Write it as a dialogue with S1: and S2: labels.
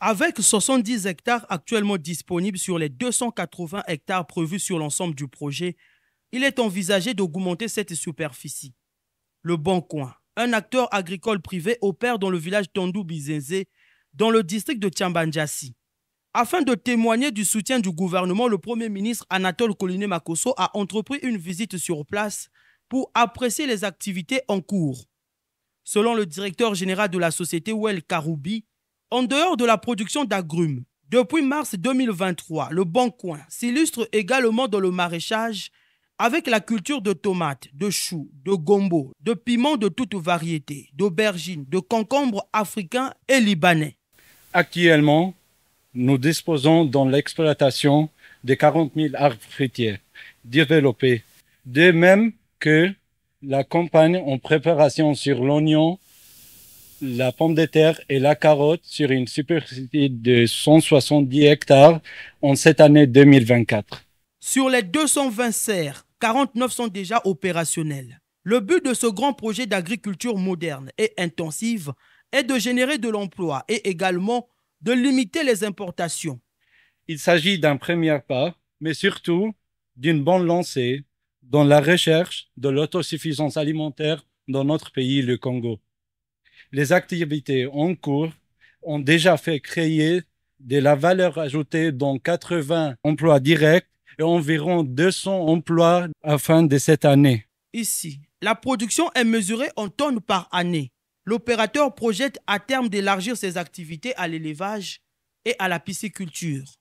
S1: Avec 70 hectares actuellement disponibles sur les 280 hectares prévus sur l'ensemble du projet, il est envisagé d'augmenter cette superficie. Le Bon Coin, un acteur agricole privé, opère dans le village Tondou Bizenze, dans le district de Tchambanjassi. Afin de témoigner du soutien du gouvernement, le Premier ministre Anatole coliné makoso a entrepris une visite sur place pour apprécier les activités en cours. Selon le directeur général de la société Ouel Karoubi, en dehors de la production d'agrumes, depuis mars 2023, le Bon Coin s'illustre également dans le maraîchage avec la culture de tomates, de choux, de gombo, de piments de toutes variétés, d'aubergines, de concombres africains
S2: et libanais. Actuellement, nous disposons dans l'exploitation de 40 000 arbres fruitiers développés, de même que la campagne en préparation sur l'oignon la pomme de terre et la carotte sur une superficie de 170 hectares en cette année 2024.
S1: Sur les 220 serres, 49 sont déjà opérationnels. Le but de ce grand projet d'agriculture moderne et intensive est de générer
S2: de l'emploi et également de limiter les importations. Il s'agit d'un premier pas, mais surtout d'une bonne lancée dans la recherche de l'autosuffisance alimentaire dans notre pays, le Congo les activités en cours ont déjà fait créer de la valeur ajoutée dans 80 emplois directs et environ 200 emplois à fin de cette année.
S1: Ici, la production est mesurée en tonnes par année. L'opérateur projette à terme d'élargir ses activités à l'élevage et à la pisciculture.